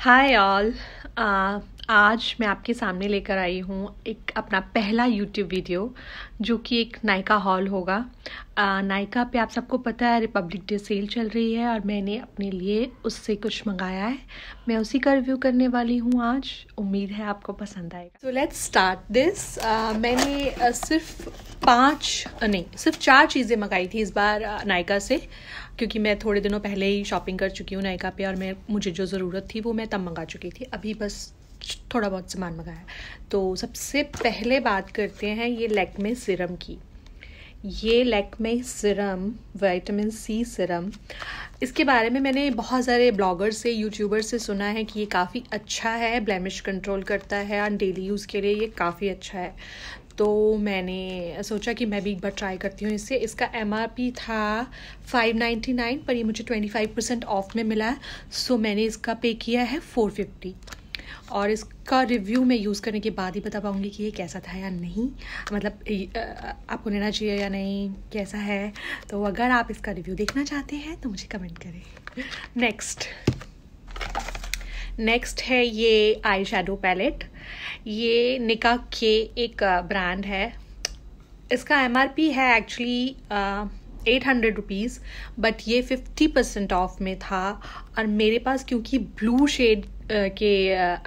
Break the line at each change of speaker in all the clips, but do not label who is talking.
hi all uh, आज मैं आपके सामने लेकर आई हूँ एक अपना पहला यूट्यूब वीडियो जो कि एक नायका हॉल होगा uh, नायका पे आप सबको पता है रिपब्लिक डे सेल चल रही है और मैंने अपने लिए उससे कुछ मंगाया है मैं उसी का रिव्यू करने वाली हूँ आज उम्मीद है आपको पसंद आएगा सो लेट्स स्टार्ट दिस मैंने uh, सिर्फ पाँच नहीं सिर्फ चार चीज़ें मंगाई थी इस बार uh, नायका से क्योंकि मैं थोड़े दिनों पहले ही शॉपिंग कर चुकी हूँ नायका पे और मैं मुझे जो ज़रूरत थी वो मैं तब मंगा चुकी थी अभी बस थोड़ा बहुत सामान मंगाया तो सबसे पहले बात करते हैं ये लैक्मे सिरम की ये Lakme serum vitamin C serum इसके बारे में मैंने बहुत सारे ब्लॉगर से यूट्यूबर से सुना है कि ये काफ़ी अच्छा है ब्लैमिश कंट्रोल करता है और डेली यूज़ के लिए ये काफ़ी अच्छा है तो मैंने सोचा कि मैं भी एक बार ट्राई करती हूँ इससे इसका एम था फाइव नाइन्टी नाइन पर ये मुझे ट्वेंटी फाइव परसेंट ऑफ में मिला है सो मैंने इसका पे किया है फ़ोर फिफ्टी और इसका रिव्यू मैं यूज़ करने के बाद ही बता पाऊँगी कि ये कैसा था या नहीं मतलब आपको लेना चाहिए या नहीं कैसा है तो अगर आप इसका रिव्यू देखना चाहते हैं तो मुझे कमेंट करें नेक्स्ट नेक्स्ट है ये आई शेडो पैलेट ये निका के एक ब्रांड है इसका एम है actually eight hundred rupees but ये फिफ्टी परसेंट ऑफ में था और मेरे पास क्योंकि ब्लू शेड के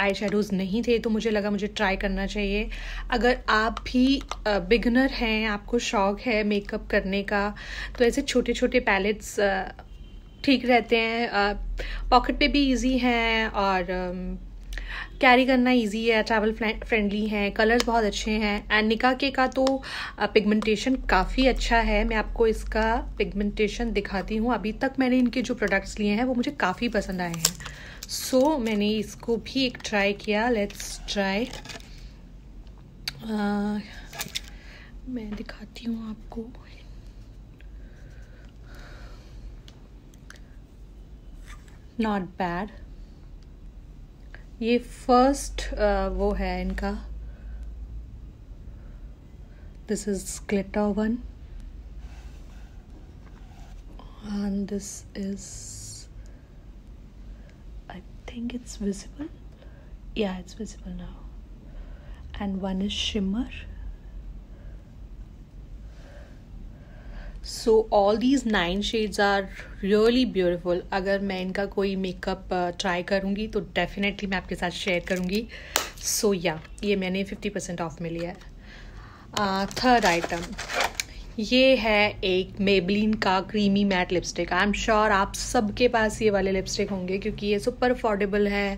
आई शेडोज़ नहीं थे तो मुझे लगा मुझे ट्राई करना चाहिए अगर आप भी बिगनर हैं आपको शौक़ है मेकअप करने का तो ऐसे छोटे छोटे पैलेट्स ठीक रहते हैं पॉकेट पे भी इजी हैं और कैरी करना इजी है ट्रैवल फ्रेंडली है कलर्स बहुत अच्छे हैं एंड निका के का तो पिगमेंटेशन uh, काफ़ी अच्छा है मैं आपको इसका पिगमेंटेशन दिखाती हूँ अभी तक मैंने इनके जो प्रोडक्ट्स लिए हैं वो मुझे काफ़ी पसंद आए हैं सो so, मैंने इसको भी एक ट्राई किया लेट्स ट्राई uh, मैं दिखाती हूँ आपको not bad ये फर्स्ट uh, वो है इनका दिस इज क्लेटा one and this is I think it's visible या it's visible now and one is shimmer so all these nine shades are really beautiful अगर मैं इनका कोई मेकअप ट्राई करूँगी तो डेफिनेटली मैं आपके साथ शेयर करूँगी सो या ये मैंने फिफ्टी परसेंट ऑफ में लिया है थर्ड uh, आइटम ये है एक मेबलिन का creamy matte lipstick I am sure आप सबके पास ये वाले लिपस्टिक होंगे क्योंकि ये सुपर अफोर्डेबल है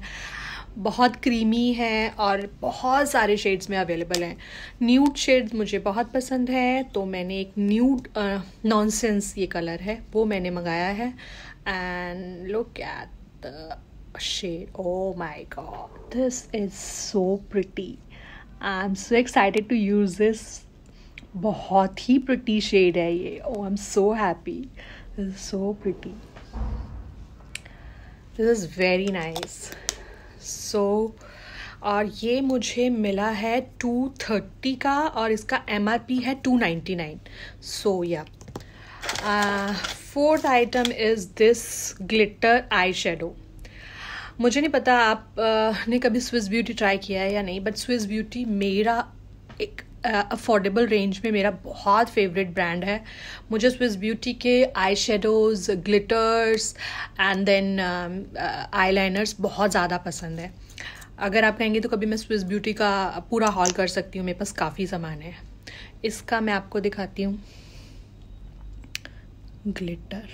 बहुत क्रीमी है और बहुत सारे शेड्स में अवेलेबल हैं न्यूड शेड्स मुझे बहुत पसंद है तो मैंने एक न्यूड नॉनसेंस ये कलर है वो मैंने मंगाया है and look at the shade oh my god this is so pretty I am so excited to use this बहुत ही प्रटी शेड है ये oh I am so happy this is so pretty this is very nice so so, और ये मुझे मिला है to thirty का और इसका एम आर पी है टू नाइन्टी नाइन सो या fourth item is this glitter eyeshadow मुझे नहीं पता आप uh, ने कभी स्विस ब्यूटी ट्राई किया है या नहीं बट स्विस ब्यूटी मेरा एक अफोर्डेबल रेंज में मेरा बहुत फेवरेट ब्रांड है मुझे स्विस ब्यूटी के eyeshadows glitters and then eyeliners बहुत ज़्यादा पसंद है अगर आप कहेंगे तो कभी मैं स्विस ब्यूटी का पूरा हॉल कर सकती हूँ मेरे पास काफ़ी सामान है इसका मैं आपको दिखाती हूँ ग्लिटर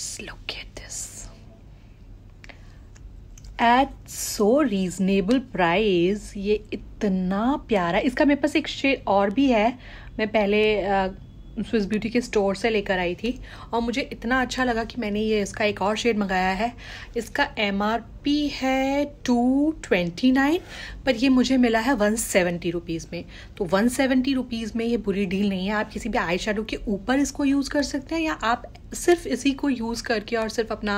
स्लोक एट सो रीजनेबल प्राइस ये इतना प्यारा इसका मेरे पास एक शेर और भी है मैं पहले स्विस ब्यूटी के स्टोर से लेकर आई थी और मुझे इतना अच्छा लगा कि मैंने ये इसका एक और शेड मंगाया है इसका एम है टू ट्वेंटी नाइन पर ये मुझे मिला है वन सेवेंटी रुपीज़ में तो वन सेवेंटी रुपीज़ में ये बुरी डील नहीं है आप किसी भी आई के ऊपर इसको यूज़ कर सकते हैं या आप सिर्फ इसी को यूज़ करके और सिर्फ अपना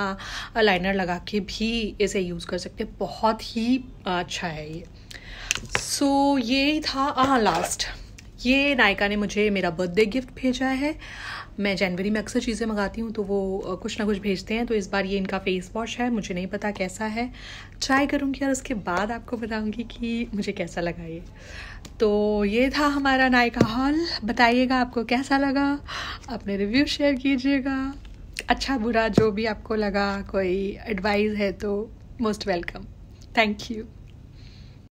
लाइनर लगा के भी इसे यूज़ कर सकते हैं बहुत ही अच्छा है ये सो so, ये था हाँ लास्ट ये नायका ने मुझे मेरा बर्थडे गिफ्ट भेजा है मैं जनवरी में अक्सर चीज़ें मंगाती हूँ तो वो कुछ ना कुछ भेजते हैं तो इस बार ये इनका फेस वॉश है मुझे नहीं पता कैसा है ट्राई करूँगी और उसके बाद आपको बताऊँगी कि मुझे कैसा लगा ये तो ये था हमारा नायका हॉल बताइएगा आपको कैसा लगा अपने रिव्यू शेयर कीजिएगा अच्छा बुरा जो भी आपको लगा कोई एडवाइस है तो मोस्ट वेलकम थैंक यू